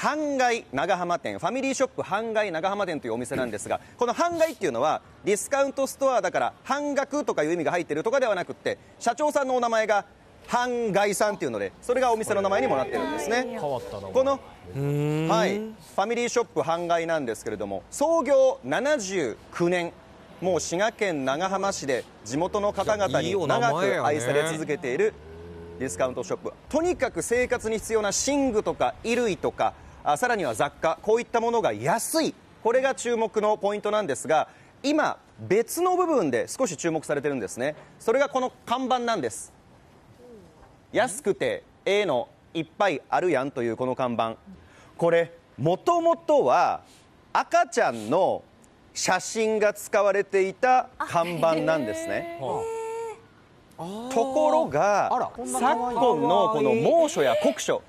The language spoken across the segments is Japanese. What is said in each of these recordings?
半外長浜店ファミリーショップ半街長浜店というお店なんですがこの半街っていうのはディスカウントストアだから半額とかいう意味が入ってるとかではなくって社長さんのお名前が半街さんっていうのでそれがお店の名前にもなってるんですねこのはいファミリーショップ半街なんですけれども創業79年もう滋賀県長浜市で地元の方々に長く愛され続けているディスカウントショップとにかく生活に必要な寝具とか衣類とかあさらには雑貨こういったものが安いこれが注目のポイントなんですが今別の部分で少し注目されてるんですねそれがこの看板なんです安くてええのいっぱいあるやんというこの看板これもともとは赤ちゃんの写真が使われていた看板なんですねところが昨今のこの猛暑や酷暑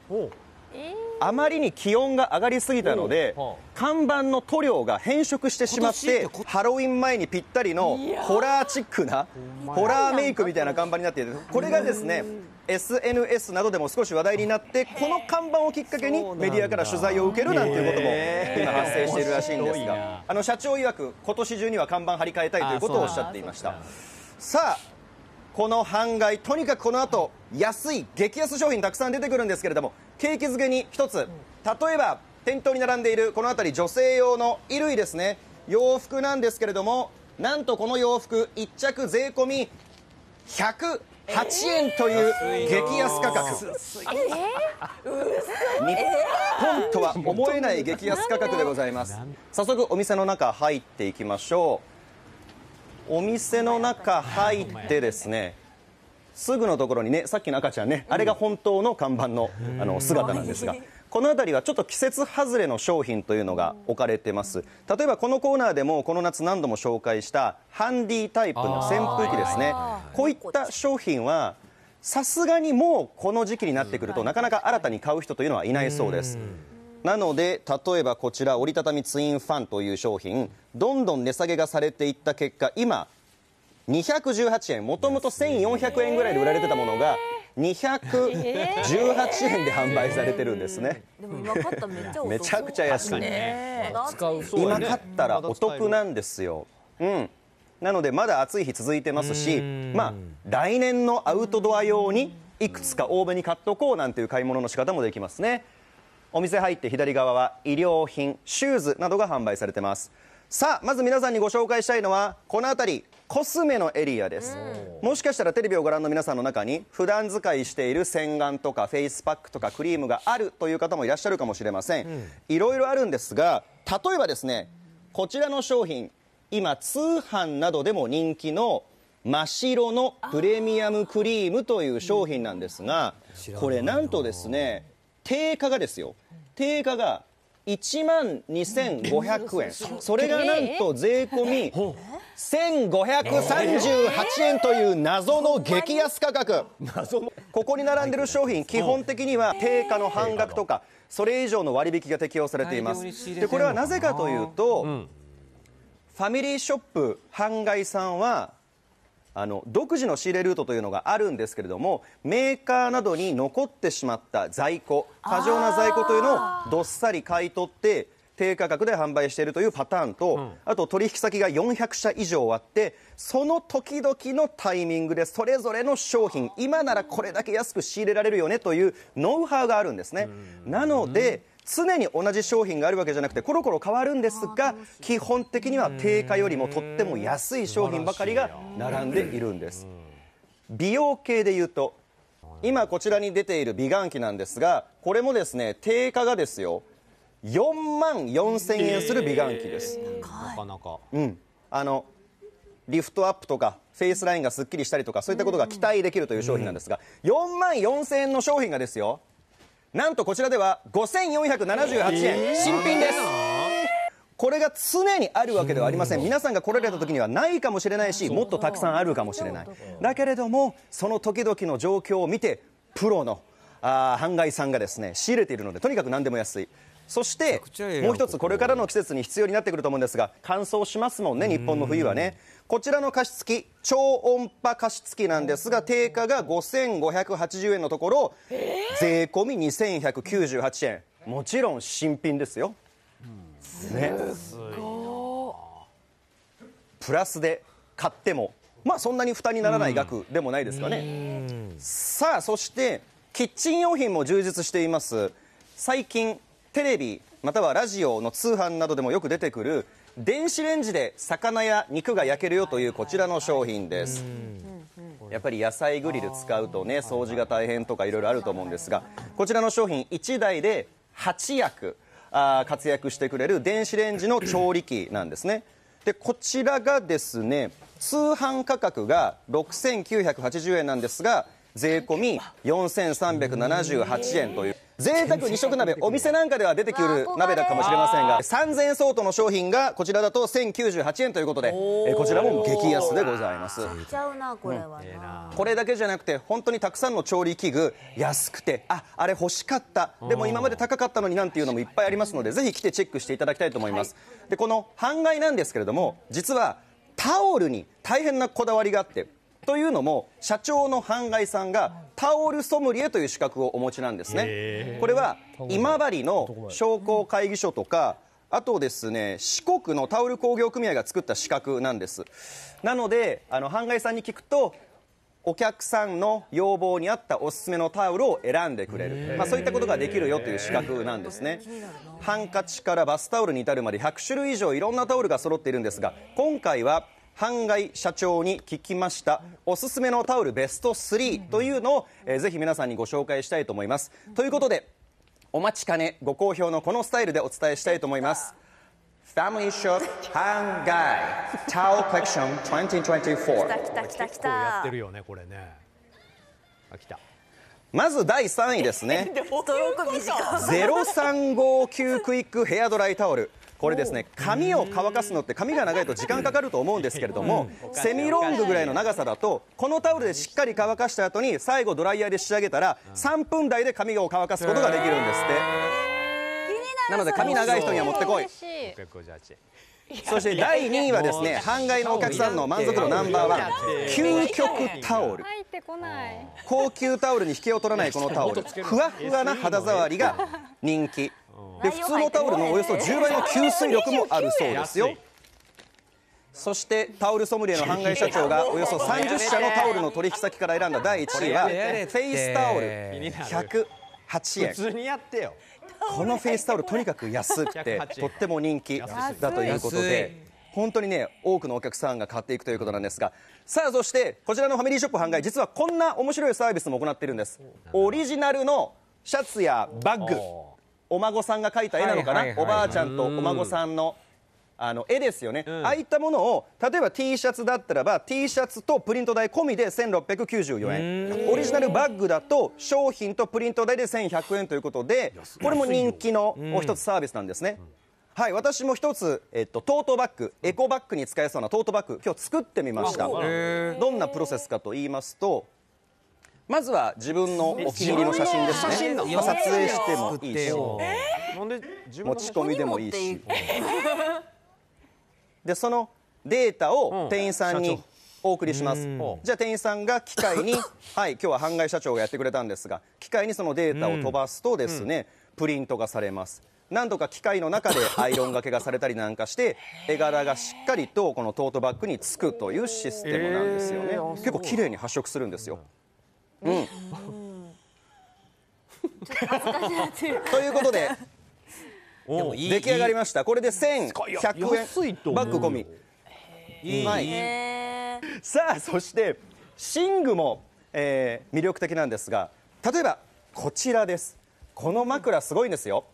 あまりに気温が上がりすぎたので看板の塗料が変色してしまってハロウィン前にぴったりのホラーチックなホラーメイクみたいな看板になっていてこれがですね SNS などでも少し話題になってこの看板をきっかけにメディアから取材を受けるなんていうことも今発生しているらしいんですがあの社長曰く今年中には看板張り替えたいということをおっしゃっていましたさあこの半買いとにかくこの後安い激安商品たくさん出てくるんですけれども景気づけに一つ例えば、店頭に並んでいるこの辺り女性用の衣類ですね洋服なんですけれどもなんとこの洋服1着税込108円という激安価格、日本とは思えない激安価格でございます早速お店の中入っていきましょうお店の中入ってですねすぐのところにね、さっきの赤ちゃんね、あれが本当の看板の姿なんですが、この辺りはちょっと季節外れの商品というのが置かれてます、例えばこのコーナーでもこの夏、何度も紹介したハンディタイプの扇風機ですね、こういった商品は、さすがにもうこの時期になってくると、なかなか新たに買う人というのはいないそうです。なので、例えばこちら、折りたたみツインファンという商品、どんどん値下げがされていった結果、今、218円もともと1400円ぐらいで売られてたものが218円で販売されてるんですねめちゃくちゃ安い今買ったらお得なんですようんなのでまだ暑い日続いてますしまあ来年のアウトドア用にいくつか多めに買っとこうなんていう買い物の仕方もできますねお店入って左側は衣料品シューズなどが販売されてますさあまず皆さんにご紹介したいのはこの辺りコスメのエリアですもしかしたらテレビをご覧の皆さんの中に普段使いしている洗顔とかフェイスパックとかクリームがあるという方もいらっしゃるかもしれませんいろいろあるんですが例えばですねこちらの商品今通販などでも人気の真っ白のプレミアムクリームという商品なんですがこれなんとですね定価がですよ定価が1万2500円それがなんと税込1538円という謎の激安価格ここに並んでる商品基本的には定価の半額とかそれ以上の割引が適用されていますでこれはなぜかというとファミリーショップ半売さんはあの独自の仕入れルートというのがあるんですけれどもメーカーなどに残ってしまった在庫過剰な在庫というのをどっさり買い取って低価格で販売しているというパターンと、あと取引先が400社以上あって、その時々のタイミングでそれぞれの商品、今ならこれだけ安く仕入れられるよねというノウハウがあるんですね。なので、常に同じ商品があるわけじゃなくてコロコロ変わるんですが基本的には定価よりもとっても安い商品ばかりが並んでいるんです美容系でいうと今こちらに出ている美顔器なんですがこれもですね定価がですよ4万4000円する美顔器ですなかなかうんあのリフトアップとかフェイスラインがすっきりしたりとかそういったことが期待できるという商品なんですが4万4000円の商品がですよなんとこちらでは5478円新品ですこれが常にあるわけではありません皆さんが来られた時にはないかもしれないしもっとたくさんあるかもしれないだけれどもその時々の状況を見てプロのあ販売さんがですね仕入れているのでとにかく何でも安いそしてもう一つ、これからの季節に必要になってくると思うんですが、乾燥しますもんね、日本の冬はね。こちらの加湿器、超音波加湿器なんですが、定価が5580円のところ、税込み2198円。もちろん新品ですよ。ね。プラスで買っても、まあそんなに負担にならない額でもないですかね。さあ、そして、キッチン用品も充実しています。最近テレビまたはラジオの通販などでもよく出てくる電子レンジで魚や肉が焼けるよというこちらの商品ですやっぱり野菜グリル使うとね掃除が大変とかいろいろあると思うんですがこちらの商品1台で8役活躍してくれる電子レンジの調理器なんですねでこちらがですね通販価格が6980円なんですが税込4378円という贅沢二色鍋お店なんかでは出てくる鍋だかもしれませんが3000円相当の商品がこちらだと1098円ということでこちらも激安でございますこれだけじゃなくて本当にたくさんの調理器具安くてああれ欲しかったでも今まで高かったのになんていうのもいっぱいありますのでぜひ来てチェックしていただきたいと思いますでこの半買いなんですけれども実はタオルに大変なこだわりがあってというのも、社長の半貝さんがタオルソムリエという資格をお持ちなんですね。これは今治の商工会議所とか、あとですね、四国のタオル工業組合が作った資格なんです。なので、半貝さんに聞くと、お客さんの要望に合ったおすすめのタオルを選んでくれる、まあ、そういったことができるよという資格なんですねハンカチからバスタオルに至るまで100種類以上いろんなタオルが揃っているんですが今回は半貝社長に聞きましたおすすめのタオルベスト3というのを、えー、ぜひ皆さんにご紹介したいと思います、ということでお待ちかねご好評のこのスタイルでお伝えしたいと思いますファミリーショップハンガイタオコレクション2024来た来た来た来たやってるよねこれねあ来たまず第3位ですね0359 クイックヘアドライタオルこれですね髪を乾かすのって髪が長いと時間かかると思うんですけれどもセミロングぐらいの長さだとこのタオルでしっかり乾かした後に最後ドライヤーで仕上げたら3分台で髪を乾かすことができるんですってなので髪長い人にはもってこいそして第2位はですね半買のお客さんの満足度ナンバーワン究極タオル高級タオルに引けを取らないこのタオルふわふわな肌触りが人気で普通のタオルのおよそ10倍の吸水力もあるそうですよ そしてタオルソムリエの半売社長が およそ30社のタオルの取引先から選んだ第1位はフェイスタオル108円このフェイスタオルとにかく安くてとっても人気だということで本当にね多くのお客さんが買っていくということなんですがさあそしてこちらのファミリーショップ半外実はこんな面白いサービスも行っているんですオリジナルのシャツやバッグお孫さんが描いた絵なのかな、おばあちゃんとお孫さんのあの絵ですよね、ああいったものを例えば T シャツだったらば T シャツとプリント代込みで1694円オリジナルバッグだと商品とプリント代で1100円ということでこれも人気の一つサービスなんですね、はい、私も一つ、えっと、トートバッグエコバッグに使えそうなトートバッグ今日作ってみましたどんなプロセスかと言いますとまずは自分のお気に入りの写真ですね撮影してもいいし持ち込みでもいいしでそのデータを店員さんにお送りします、じゃあ店員さんが機械に はい今日は半外社長がやってくれたんですが機械にそのデータを飛ばすとですね、うん、プリントがされます何度か機械の中で アイロンがけがされたりなんかして絵柄がしっかりとこのトートバッグにつくというシステムなんですよね、結構綺麗に発色するんですよ、うん。ということで出来上がりましたこれで1100円バッグ込みいさあそして寝具も、えー、魅力的なんですが例えばこちらですこの枕すごいんですよ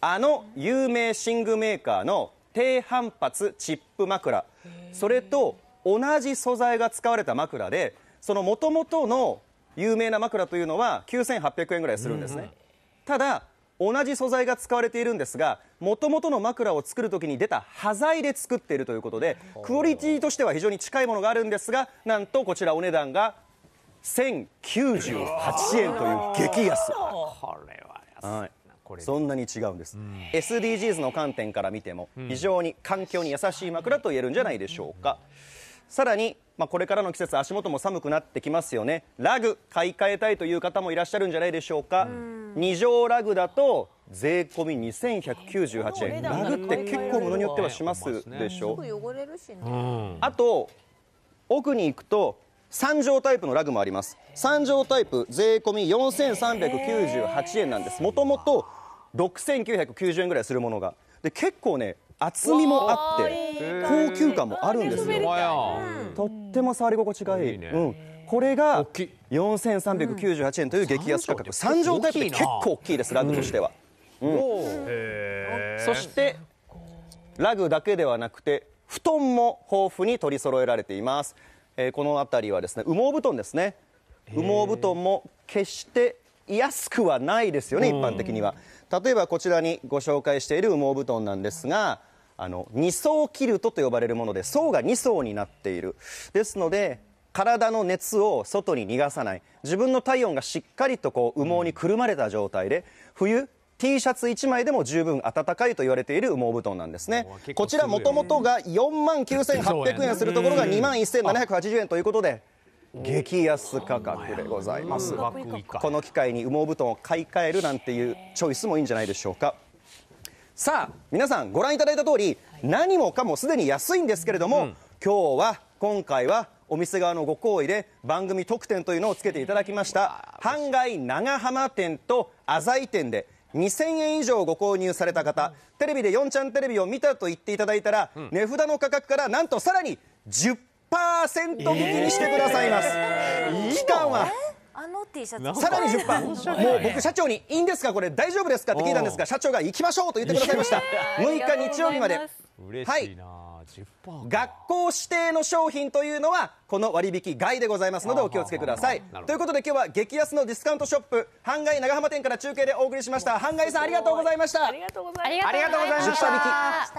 あの有名寝具メーカーの低反発チップ枕それと同じ素材が使われた枕でそのもともとの有名な枕というのは9800円ぐらいするんですね、うんうん、ただ同じ素材が使われているんですがもともとの枕を作るときに出た端材で作っているということでクオリティとしては非常に近いものがあるんですがなんとこちらお値段が1098円という激安これは安い、いそんなに違うんです、うん、SDGs の観点から見ても非常に環境に優しい枕と言えるんじゃないでしょうか、うん、さらにまあ、これからの季節、足元も寒くなってきますよね、ラグ、買い替えたいという方もいらっしゃるんじゃないでしょうか、2畳ラグだと税込み2198円、ラグって結構、ものによってはしますでしょ、あと、奥に行くと、3畳タイプのラグもあります、3畳タイプ、税込み4398円なんです、もともと6990円ぐらいするものが。で結構ね厚みもあって高級感もあるんですよとっても触り心地がいいこれが4398円という激安価格3畳タイプで結構大きいですラグとしてはそしてラグだけではなくて布団も豊富に取り揃えられていますこの辺りはですね羽毛布団ですね羽毛布団も決して安くはないですよね一般的には例えばこちらにご紹介している羽毛布団なんですがあの2層キルトと呼ばれるもので層が2層になっているですので体の熱を外に逃がさない自分の体温がしっかりとこう羽毛にくるまれた状態で冬 T シャツ1枚でも十分暖かいと言われている羽毛布団なんですねこちらもともとが4万9800円するところが2万1780円ということで激安価格でございますこの機会に羽毛布団を買い替えるなんていうチョイスもいいんじゃないでしょうかさあ、皆さんご覧いただいたとおり、何もかもすでに安いんですけれども、今日は、今回は、お店側のご厚意で番組特典というのをつけていただきました半街長浜店と浅井店で2000円以上ご購入された方テレビで4ちゃんテレビを見たと言っていただいたら、うん、値札の価格からなんとさらに10%引きにしてくださいます、えー、期間はさらに10パー、もう僕、社長にいいんですか、これ、大丈夫ですかって聞いたんですが、社長が行きましょうと言ってくださいました、6日日曜日まで。学校指定の商品というのはこの割引外でございますのでお気をつけください。ということで今日は激安のディスカウントショップ半外長浜店から中継でお送りしました半外さんありがとうございましたありがとうございました。